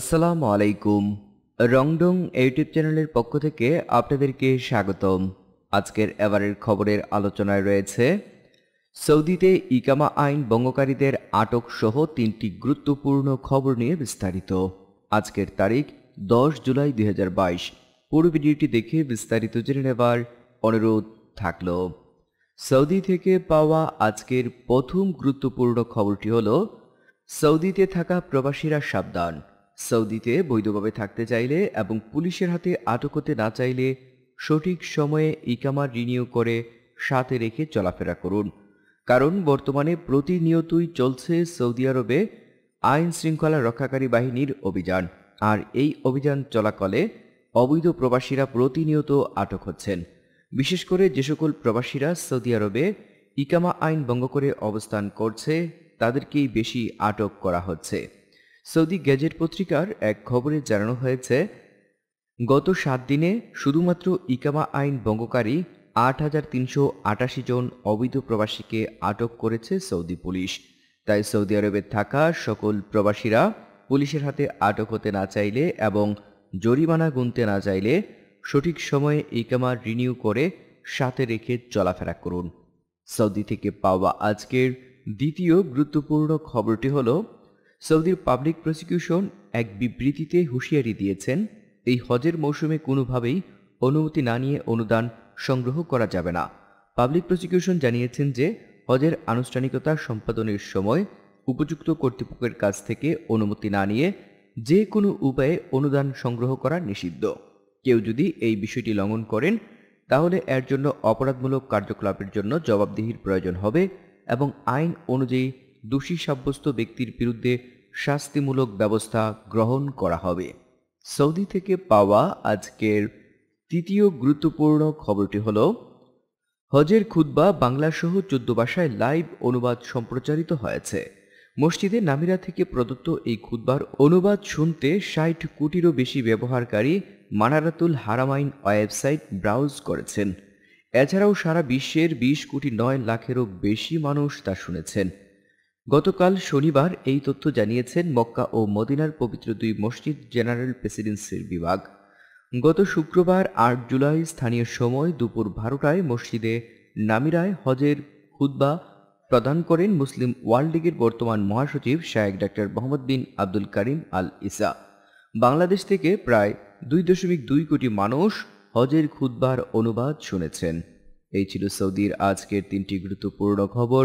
আসসালামু আলাইকুম রংডং ইউটিউব চ্যানেলের পক্ষ থেকে আপনাদেরকে স্বাগতম আজকের এবারের খবরের আলোচনায় রয়েছে সৌদিতে ইকামা আইন বঙ্গকারীদের আটক সহ তিনটি গুরুত্বপূর্ণ খবর নিয়ে বিস্তারিত আজকের তারিখ দশ জুলাই দুই পুরো ভিডিওটি দেখে বিস্তারিত জেনে নেবার অনুরোধ থাকল সৌদি থেকে পাওয়া আজকের প্রথম গুরুত্বপূর্ণ খবরটি হল সৌদিতে থাকা প্রবাসীরা সাবধান সৌদিতে বৈধভাবে থাকতে চাইলে এবং পুলিশের হাতে আটক হতে না চাইলে সঠিক সময়ে ইকামা রিনিউ করে সাথে রেখে চলাফেরা করুন কারণ বর্তমানে প্রতিনিয়তই চলছে সৌদি আরবে আইন শৃঙ্খলা রক্ষাকারী বাহিনীর অভিযান আর এই অভিযান চলাকালে অবৈধ প্রবাসীরা প্রতিনিয়ত আটক হচ্ছেন বিশেষ করে যে সকল প্রবাসীরা সৌদি আরবে ইকামা আইন ভঙ্গ করে অবস্থান করছে তাদেরকেই বেশি আটক করা হচ্ছে সৌদি গ্যাজেট পত্রিকার এক খবরে জানানো হয়েছে গত সাত দিনে শুধুমাত্র ইকামা আইন ভঙ্গকারী আট হাজার তিনশো আটাশি জন অবৈধ প্রবাসীকে আটক করেছে সৌদি পুলিশ তাই সৌদি আরবে থাকা সকল প্রবাসীরা পুলিশের হাতে আটক হতে না চাইলে এবং জরিমানা গুনতে না চাইলে সঠিক সময়ে ইকামা রিনিউ করে সাথে রেখে চলাফেরা করুন সৌদি থেকে পাওয়া আজকের দ্বিতীয় গুরুত্বপূর্ণ খবরটি হলো সৌদির পাবলিক প্রসিকিউশন এক বিবৃতিতে হুঁশিয়ারি দিয়েছেন এই হজের মৌসুমে কোনোভাবেই অনুমতি না নিয়ে অনুদান সংগ্রহ করা যাবে না পাবলিক প্রসিকিউশন জানিয়েছেন যে হজের আনুষ্ঠানিকতা সম্পাদনের সময় উপযুক্ত কর্তৃপক্ষের কাছ থেকে অনুমতি না নিয়ে যে কোনো উপায়ে অনুদান সংগ্রহ করা নিষিদ্ধ কেউ যদি এই বিষয়টি লঙ্ঘন করেন তাহলে এর জন্য অপরাধমূলক কার্যকলাপের জন্য জবাবদিহির প্রয়োজন হবে এবং আইন অনুযায়ী দোষী সাব্যস্ত ব্যক্তির বিরুদ্ধে শাস্তিমূলক ব্যবস্থা গ্রহণ করা হবে সৌদি থেকে পাওয়া আজকের তৃতীয় গুরুত্বপূর্ণ খবরটি হল হজের খুদ্া বাংলাসহ চোদ্দ ভাষায় লাইভ অনুবাদ সম্প্রচারিত হয়েছে মসজিদে নামিরা থেকে প্রদত্ত এই খুদ্বার অনুবাদ শুনতে ষাট কোটিরও বেশি ব্যবহারকারী মানারাতুল হারামাইন ওয়েবসাইট ব্রাউজ করেছেন এছাড়াও সারা বিশ্বের বিশ কোটি নয় লাখেরও বেশি মানুষ তা শুনেছেন গতকাল শনিবার এই তথ্য জানিয়েছেন মক্কা ও মদিনার পবিত্র দুই মসজিদ জেনারেল প্রেসিডেন্সির বিভাগ গত শুক্রবার আট জুলাই স্থানীয় সময় দুপুর বারোটায় মসজিদে নামিরায় হজের খুদ্া প্রদান করেন মুসলিম ওয়ার্ল্ড লীগের বর্তমান মহাসচিব শায়েক doctor Mohammad bin Abdul Karim Al Issa Bangladesh থেকে প্রায় দুই দশমিক দুই কোটি মানুষ হজের খুদ্বার অনুবাদ শুনেছেন এই ছিল সৌদির আজকের তিনটি গুরুত্বপূর্ণ খবর